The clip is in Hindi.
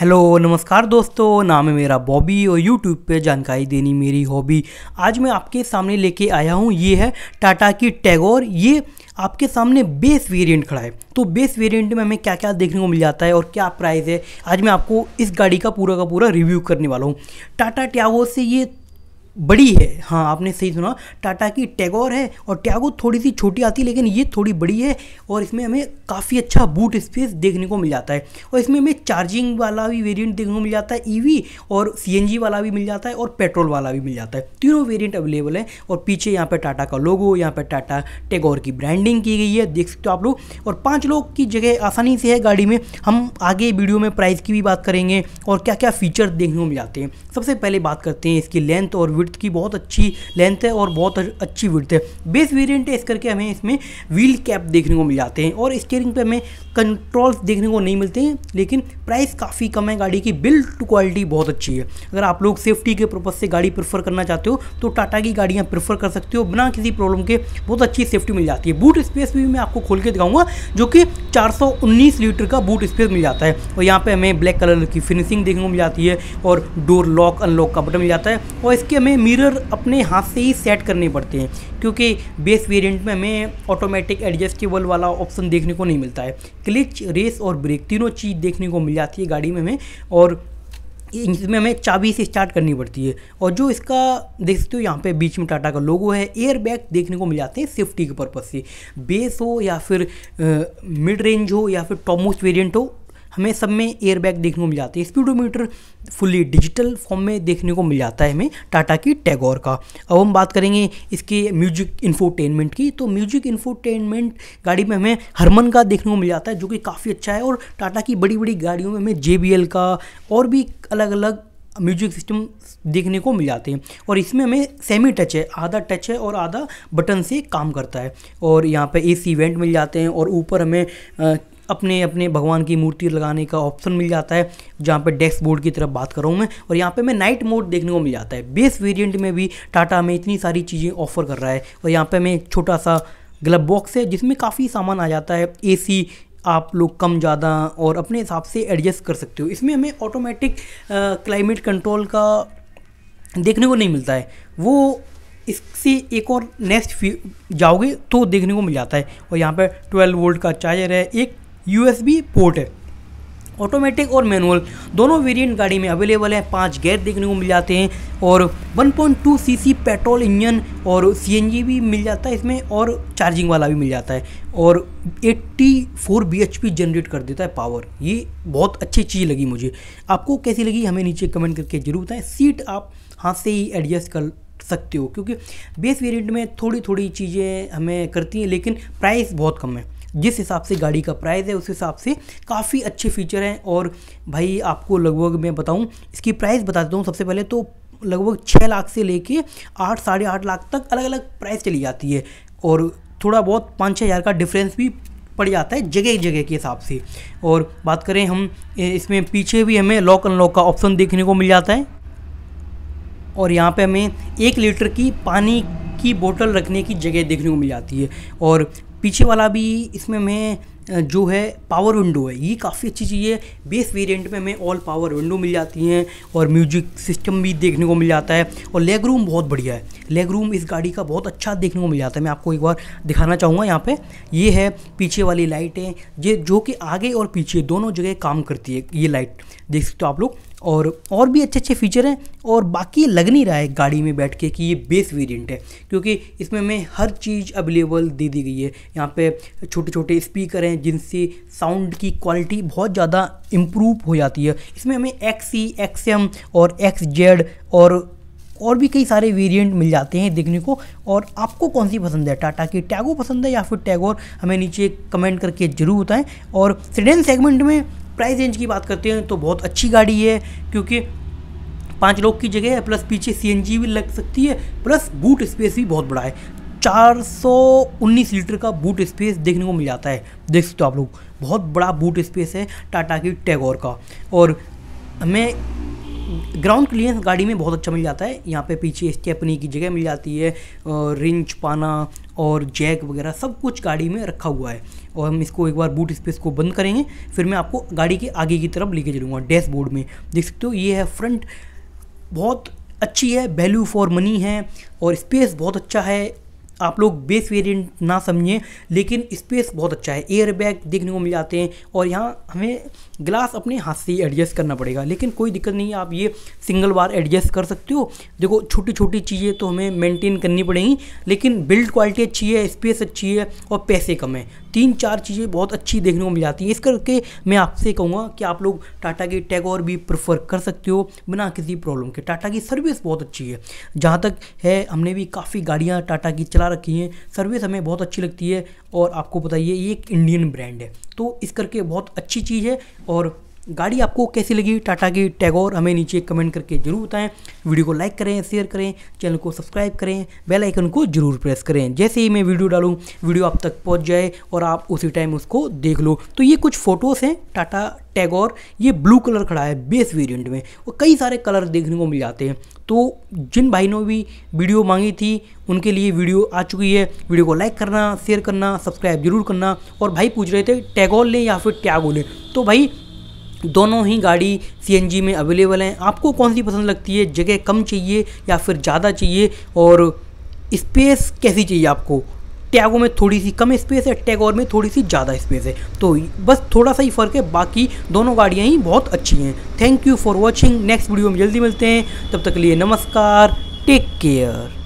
हेलो नमस्कार दोस्तों नाम है मेरा बॉबी और यूट्यूब पे जानकारी देनी मेरी हॉबी आज मैं आपके सामने लेके आया हूँ ये है टाटा की टैगोर ये आपके सामने बेस वेरिएंट खड़ा है तो बेस वेरिएंट में हमें क्या क्या देखने को मिल जाता है और क्या प्राइस है आज मैं आपको इस गाड़ी का पूरा का पूरा रिव्यू करने वाला हूँ टाटा टैगोर से ये बड़ी है हाँ आपने सही सुना टाटा की टैगोर है और टैगो थोड़ी सी छोटी आती है लेकिन ये थोड़ी बड़ी है और इसमें हमें काफ़ी अच्छा बूट स्पेस देखने को मिल जाता है और इसमें हमें चार्जिंग वाला भी वेरिएंट देखने को मिल जाता है ईवी e और सीएनजी वाला भी मिल जाता है और पेट्रोल वाला भी मिल जाता है तीनों वेरियंट अवेलेबल है और पीछे यहाँ पर टाटा का लोगो यहाँ पर टाटा टैगोर की ब्रांडिंग की गई है देख सकते हो आप लोग और पाँच लोग की जगह आसानी से है गाड़ी में हम आगे वीडियो में प्राइस की भी बात करेंगे और क्या क्या फीचर देखने को मिल जाते हैं सबसे पहले बात करते हैं इसकी लेंथ और विर्थ की बहुत अच्छी लेंथ है और बहुत अच्छी विर्थ है बेस वेरियंट है इस करके हमें इसमें व्हील कैप देखने को मिल जाते हैं और स्टेयरिंग पे हमें कंट्रोल्स देखने को नहीं मिलते हैं लेकिन प्राइस काफ़ी कम है गाड़ी की बिल्ड क्वालिटी बहुत अच्छी है अगर आप लोग सेफ्टी के पर्पज़ से गाड़ी प्रेफर करना चाहते हो तो टाटा की गाड़ियाँ प्रेफर कर सकते हो बिना किसी प्रॉब्लम के बहुत अच्छी सेफ्टी मिल जाती है बूट स्पेस भी मैं आपको खोल के दिखाऊंगा जो कि 419 लीटर का बूट स्पेस मिल जाता है और यहाँ पे हमें ब्लैक कलर की फिनिशिंग देखने को मिल जाती है और डोर लॉक अनलॉक का बटन मिल जाता है और इसके हमें हमें मिरर अपने हाथ से ही सेट करने पड़ते हैं क्योंकि बेस वेरिएंट में हमें ऑटोमेटिक एडजस्टेबल वाला ऑप्शन देखने को नहीं मिलता है क्लिच रेस और ब्रेक तीनों चीज़ देखने को मिल जाती है गाड़ी में हमें और इसमें हमें चाबी से स्टार्ट करनी पड़ती है और जो इसका देख सकते हो यहाँ पे बीच में टाटा का लोगो है एयर बैग देखने को मिल जाते हैं सेफ्टी के पर्पज़ से बेस हो या फिर मिड रेंज हो या फिर मोस्ट वेरिएंट हो हमें सब में एयरबैग देखने को मिल जाते है स्पीडोमीटर फुली डिजिटल फॉर्म में देखने को मिल जाता है हमें टाटा की टैगोर का अब हम बात करेंगे इसके म्यूजिक इन्फोटेनमेंट की तो म्यूजिक इन्फोटेनमेंट गाड़ी में हमें हरमन का देखने को मिल जाता है जो कि काफ़ी अच्छा है और टाटा की बड़ी बड़ी गाड़ियों में हमें जे का और भी अलग अलग म्यूजिक सिस्टम देखने को मिल जाते हैं और इसमें हमें सेमी टच है आधा टच है और आधा बटन से काम करता है और यहाँ पे एसी वेंट मिल जाते हैं और ऊपर हमें अपने अपने भगवान की मूर्ति लगाने का ऑप्शन मिल जाता है जहाँ पर डेस्क बोर्ड की तरफ बात कर रहा हूँ मैं और यहाँ पर मैं नाइट मोड देखने को मिल जाता है बेस वेरियंट में भी टाटा हमें इतनी सारी चीज़ें ऑफर कर रहा है और यहाँ पर हमें छोटा सा ग्लब बॉक्स है जिसमें काफ़ी सामान आ जाता है ए आप लोग कम ज़्यादा और अपने हिसाब से एडजस्ट कर सकते हो इसमें हमें ऑटोमेटिक क्लाइमेट कंट्रोल का देखने को नहीं मिलता है वो इससे एक और नेक्स्ट जाओगे तो देखने को मिल जाता है और यहाँ पर 12 वोल्ट का चार्जर है एक यू पोर्ट है ऑटोमेटिक और मैनुअल दोनों वेरिएंट गाड़ी में अवेलेबल है पांच गेयर देखने को मिल जाते हैं और 1.2 सीसी पेट्रोल इंजन और सीएनजी भी मिल जाता है इसमें और चार्जिंग वाला भी मिल जाता है और 84 बीएचपी जनरेट कर देता है पावर ये बहुत अच्छी चीज़ लगी मुझे आपको कैसी लगी हमें नीचे कमेंट करके जरूर बताएं सीट आप हाथ से ही एडजस्ट कर सकते हो क्योंकि बेस वेरियंट में थोड़ी थोड़ी चीज़ें हमें करती हैं लेकिन प्राइस बहुत कम है जिस हिसाब से गाड़ी का प्राइस है उस हिसाब से काफ़ी अच्छे फीचर हैं और भाई आपको लगभग मैं बताऊँ इसकी प्राइस बता देता हूँ सबसे पहले तो लगभग छः लाख से लेके आठ साढ़े आठ लाख तक अलग अलग प्राइस चली जाती है और थोड़ा बहुत पाँच छः हज़ार का डिफरेंस भी पड़ जाता है जगह जगह के हिसाब से और बात करें हम इसमें पीछे भी हमें लॉक अनलॉक का ऑप्शन देखने को मिल जाता है और यहाँ पे हमें एक लीटर की पानी की बोतल रखने की जगह देखने को मिल जाती है और पीछे वाला भी इसमें मैं जो है पावर विंडो है ये काफ़ी अच्छी चीज़ है बेस वेरिएंट में हमें ऑल पावर विंडो मिल जाती हैं और म्यूजिक सिस्टम भी देखने को मिल जाता है और लेग रूम बहुत बढ़िया है लेग रूम इस गाड़ी का बहुत अच्छा देखने को मिल जाता है मैं आपको एक बार दिखाना चाहूँगा यहाँ पे ये है पीछे वाली लाइटें ये जो कि आगे और पीछे दोनों जगह काम करती है ये लाइट देख सकते हो आप लोग और और भी अच्छे अच्छे फीचर हैं और बाकी ये लग नहीं रहा है गाड़ी में बैठ के कि ये बेस वेरिएंट है क्योंकि इसमें हमें हर चीज़ अवेलेबल दे दी गई है यहाँ पे छोटे छोटे स्पीकर हैं जिनसे साउंड की क्वालिटी बहुत ज़्यादा इम्प्रूव हो जाती है इसमें हमें एक्स सी एक्स एम और एक्स जेड और और भी कई सारे वेरिएंट मिल जाते हैं देखने को और आपको कौन सी पसंद है टाटा की टैगो पसंद है या फिर टैगोर हमें नीचे कमेंट करके ज़रूर बताएं और सीडेन सेगमेंट में प्राइस रेंज की बात करते हैं तो बहुत अच्छी गाड़ी है क्योंकि पाँच लोग की जगह है प्लस पीछे सी भी लग सकती है प्लस बूट स्पेस भी बहुत बड़ा है 419 लीटर का बूट स्पेस देखने को मिल जाता है देख सकते हो आप लोग बहुत बड़ा बूट स्पेस है टाटा की टैगोर का और हमें ग्राउंड क्लियरेंस गाड़ी में बहुत अच्छा मिल जाता है यहाँ पे पीछे स्टेपनी की जगह मिल जाती है रिंच पाना और जैक वगैरह सब कुछ गाड़ी में रखा हुआ है और हम इसको एक बार बूट स्पेस को बंद करेंगे फिर मैं आपको गाड़ी के आगे की तरफ लेके चलूँगा डैशबोर्ड में देख सकते हो ये है फ्रंट बहुत अच्छी है वैल्यू फॉर मनी है और स्पेस बहुत अच्छा है आप लोग बेस वेरिएंट ना समझें लेकिन स्पेस बहुत अच्छा है एयर बैग देखने को मिल जाते हैं और यहाँ हमें ग्लास अपने हाथ से ही एडजस्ट करना पड़ेगा लेकिन कोई दिक्कत नहीं है आप ये सिंगल बार एडजस्ट कर सकते हो देखो छोटी छोटी चीज़ें तो हमें मेंटेन करनी पड़ेंगी लेकिन बिल्ड क्वालिटी अच्छी है स्पेस अच्छी है और पैसे कम है तीन चार चीज़ें बहुत अच्छी देखने को मिल जाती हैं इस करके मैं आपसे कहूँगा कि आप लोग टाटा की टैग और भी प्रेफर कर सकते हो बिना किसी प्रॉब्लम के टाटा की सर्विस बहुत अच्छी है जहाँ तक है हमने भी काफ़ी गाड़ियाँ टाटा की चला उठा रखी हैं सर्विस हमें बहुत अच्छी लगती है और आपको बताइए ये एक इंडियन ब्रांड है तो इस करके बहुत अच्छी चीज़ है और गाड़ी आपको कैसी लगी टाटा की टैगोर हमें नीचे कमेंट करके जरूर बताएं वीडियो को लाइक करें शेयर करें चैनल को सब्सक्राइब करें बेल आइकन को जरूर प्रेस करें जैसे ही मैं वीडियो डालूं वीडियो आप तक पहुंच जाए और आप उसी टाइम उसको देख लो तो ये कुछ फ़ोटोज़ हैं टाटा टैगोर ये ब्लू कलर खड़ा है बेस वेरियंट में और कई सारे कलर देखने को मिल जाते हैं तो जिन भाई ने भी वीडियो मांगी थी उनके लिए वीडियो आ चुकी है वीडियो को लाइक करना शेयर करना सब्सक्राइब जरूर करना और भाई पूछ रहे थे टैगोर लें या फिर टैगो लें तो भाई दोनों ही गाड़ी सी में अवेलेबल हैं आपको कौन सी पसंद लगती है जगह कम चाहिए या फिर ज़्यादा चाहिए और स्पेस कैसी चाहिए आपको टैगो में थोड़ी सी कम स्पेस है टैगोर में थोड़ी सी ज़्यादा स्पेस है तो बस थोड़ा सा ही फ़र्क है बाकी दोनों गाड़ियाँ ही बहुत अच्छी हैं thank you for watching next video में जल्दी मिलते हैं तब तक के लिए नमस्कार टेक केयर